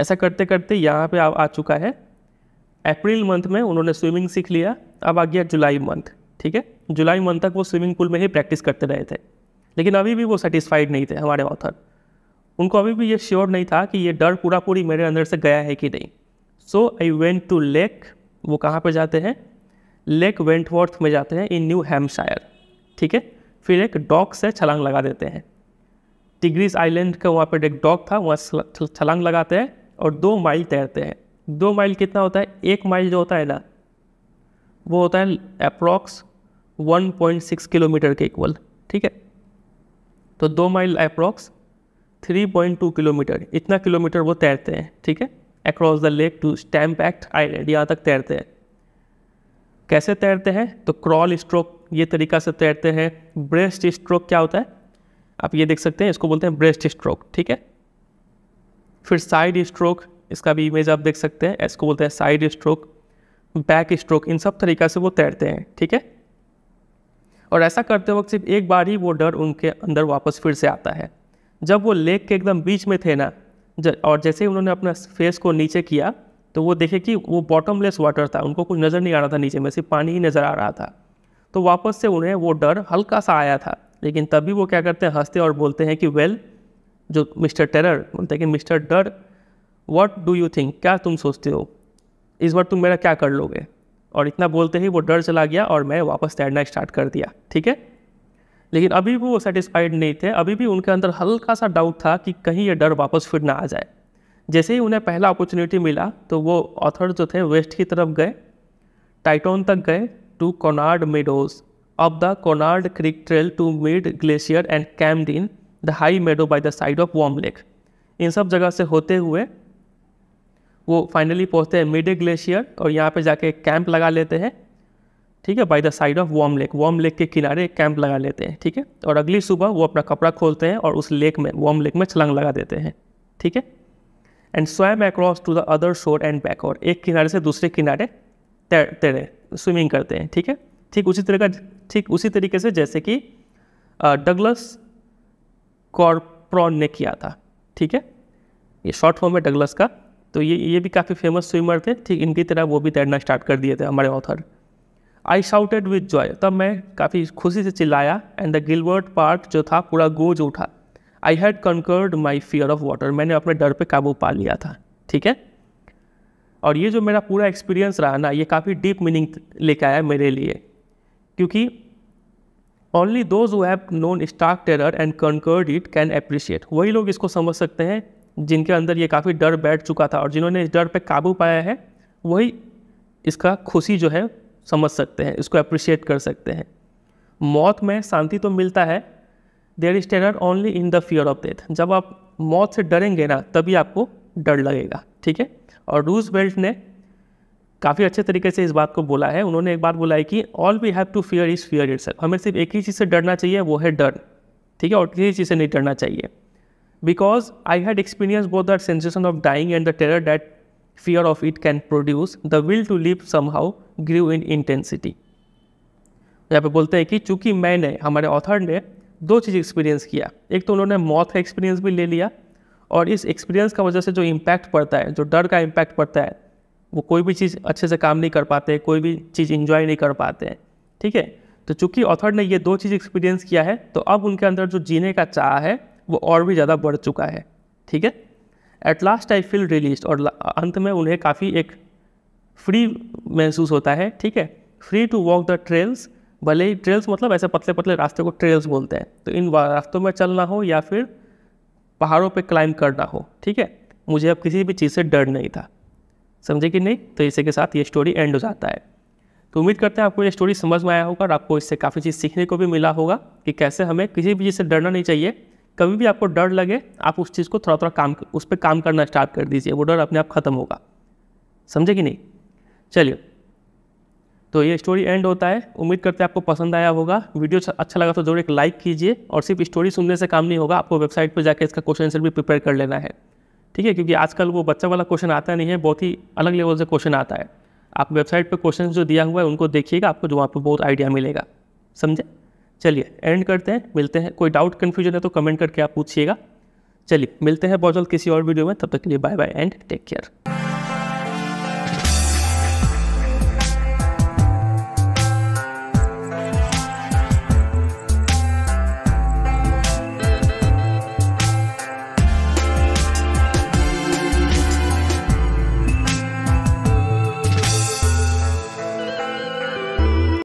ऐसा करते करते यहाँ पे आ चुका है अप्रैल मंथ में उन्होंने स्विमिंग सीख लिया अब आ गया जुलाई मंथ ठीक है जुलाई मंथ तक वो स्विमिंग पूल में ही प्रैक्टिस करते रहे थे लेकिन अभी भी वो सेटिस्फाइड नहीं थे हमारे ऑथर उनको अभी भी ये श्योर नहीं था कि ये डर पूरा पूरी मेरे अंदर से गया है कि नहीं so I went to lake वो कहाँ पर जाते हैं लेक वेंटवर्थ में जाते हैं इन न्यू हेम्पशायर ठीक है फिर एक डॉक से छलांग लगा देते हैं टिग्रीज आइलैंड का वहाँ पर एक डॉक था वहाँ छलांग लगाते हैं और दो माइल तैरते हैं दो माइल कितना होता है एक माइल जो होता है ना वो होता है अप्रॉक्स 1.6 किलोमीटर के इक्वल ठीक है तो दो माइल अप्रॉक्स 3.2 किलोमीटर इतना किलोमीटर वो तैरते हैं ठीक है across the lake to Stamp Act Island यहाँ तक तैरते हैं कैसे तैरते हैं तो क्रॉल स्ट्रोक ये तरीका से तैरते हैं ब्रेस्ट स्ट्रोक क्या होता है आप ये देख सकते हैं इसको बोलते हैं ब्रेस्ट स्ट्रोक ठीक है फिर साइड स्ट्रोक इसका भी इमेज आप देख सकते हैं इसको बोलते हैं साइड स्ट्रोक बैक स्ट्रोक इन सब तरीका से वो तैरते हैं ठीक है और ऐसा करते वक्त सिर्फ एक बार ही वो डर उनके अंदर वापस फिर से आता है जब वो लेक के एकदम बीच में थे ना और जैसे ही उन्होंने अपना फेस को नीचे किया तो वो देखे कि वो बॉटमलेस वाटर था उनको कुछ नज़र नहीं आ रहा था नीचे में सिर्फ पानी ही नज़र आ रहा था तो वापस से उन्हें वो डर हल्का सा आया था लेकिन तभी वो क्या करते हैं हंसते और बोलते हैं कि वेल जो मिस्टर टेरर बोलते हैं कि मिस्टर डर वॉट डू यू थिंक क्या तुम सोचते हो इस बार तुम मेरा क्या कर लोगे और इतना बोलते ही वो डर चला गया और मैं वापस तैरना स्टार्ट कर दिया ठीक है लेकिन अभी भी वो सेटिस्फाइड नहीं थे अभी भी उनके अंदर हल्का सा डाउट था कि कहीं ये डर वापस फिर ना आ जाए जैसे ही उन्हें पहला अपॉर्चुनिटी मिला तो वो ऑथर जो थे वेस्ट की तरफ गए टाइटोन तक गए to Conrad Meadows of the Conrad Creek Trail to Mid Glacier and camped in the high meadow by the side of Warm Lake इन सब जगह से होते हुए वो फाइनली पहुँचते हैं मिडे ग्लेशियर और यहाँ पे जाके कैंप लगा लेते हैं ठीक है by the side of Warm Lake Warm Lake के किनारे एक कैंप लगा लेते हैं ठीक है और अगली सुबह वो अपना कपड़ा खोलते हैं और उस लेक में वॉम लेक में छलांग लगा देते हैं ठीक है and swam across to the other shore and back और एक किनारे से दूसरे किनारे तैर तैरे स्विमिंग करते हैं ठीक है ठीक उसी तरह का ठीक उसी तरीके से जैसे कि डगलस कॉर्प्रॉन ने किया था ठीक है ये शॉर्ट फॉर्म है डगलस का तो ये ये भी काफ़ी फेमस स्विमर थे ठीक इनकी तरह वो भी तैरना स्टार्ट कर दिए थे हमारे author I shouted with joy तब मैं काफ़ी खुशी से चिल्लाया एंड द गिलवर्ट पार्क जो था पूरा गोज उठा I had conquered my fear of water मैंने अपने डर पर काबू पा लिया था ठीक है और ये जो मेरा पूरा एक्सपीरियंस रहा ना ये काफ़ी डीप मीनिंग लेके आया मेरे लिए क्योंकि only those who have known stark terror and conquered it can appreciate वही लोग इसको समझ सकते हैं जिनके अंदर ये काफ़ी डर बैठ चुका था और जिन्होंने इस डर पे काबू पाया है वही इसका खुशी जो है समझ सकते हैं इसको अप्रिशिएट कर सकते हैं मौत में शांति तो मिलता है there is terror only in the fear of death जब आप मौत से डरेंगे ना तभी आपको डर लगेगा ठीक है और रूज बेल्ट ने काफ़ी अच्छे तरीके से इस बात को बोला है उन्होंने एक बात बोला है कि all we have to fear is fear it हमें सिर्फ एक ही चीज़ से डरना चाहिए वो है डर ठीक है और किसी चीज़ से नहीं डरना चाहिए because I had experience both that sensation of dying and the terror that fear of it can produce the will to live somehow grew in intensity यहाँ पे बोलते हैं कि चूंकि मैंने हमारे ऑथर ने दो चीज़ एक्सपीरियंस किया एक तो उन्होंने मौत का एक्सपीरियंस भी ले लिया और इस एक्सपीरियंस का वजह से जो इम्पैक्ट पड़ता है जो डर का इम्पैक्ट पड़ता है वो कोई भी चीज़ अच्छे से काम नहीं कर पाते कोई भी चीज़ इन्जॉय नहीं कर पाते हैं ठीक है तो चूंकि ऑथर ने ये दो चीज़ एक्सपीरियंस किया है तो अब उनके अंदर जो जीने का चाह है वो और भी ज़्यादा बढ़ चुका है ठीक है at last I feel release और अंत में उन्हें काफ़ी एक फ्री महसूस होता है ठीक है free to walk the trails भले ही ट्रेल्स मतलब ऐसे पतले पतले रास्ते को ट्रेल्स बोलते हैं तो इन रास्तों में चलना हो या फिर पहाड़ों पे क्लाइंब करना हो ठीक है मुझे अब किसी भी चीज़ से डर नहीं था समझे कि नहीं तो इसी के साथ ये स्टोरी एंड हो जाता है तो उम्मीद करते हैं आपको ये स्टोरी समझ में आया होगा और आपको इससे काफ़ी चीज़ सीखने को भी मिला होगा कि कैसे हमें किसी भी चीज़ से डरना नहीं चाहिए कभी भी आपको डर लगे आप उस चीज़ को थोड़ा थोड़ा काम उस पर काम करना स्टार्ट कर दीजिए वो डर अपने आप ख़त्म होगा समझे कि नहीं चलिए तो ये स्टोरी एंड होता है उम्मीद करते हैं आपको पसंद आया होगा वीडियो अच्छा, अच्छा लगा तो जरूर एक लाइक कीजिए और सिर्फ स्टोरी सुनने से काम नहीं होगा आपको वेबसाइट पर जाकर इसका क्वेश्चन आंसर भी प्रिपेयर कर लेना है ठीक है क्योंकि आजकल वो बच्चा वाला क्वेश्चन आता नहीं है बहुत ही अलग लेवल से क्वेश्चन आता है आप वेबसाइट पर क्वेश्चन जो दिया हुआ है उनको देखिएगा आपको जो वहाँ पर बहुत आइडिया मिलेगा समझे चलिए एंड करते हैं मिलते हैं कोई डाउट कन्फ्यूजन है तो कमेंट करके आप पूछिएगा चलिए मिलते हैं बहुत जल्द किसी और वीडियो में तब तक के लिए bye bye and take care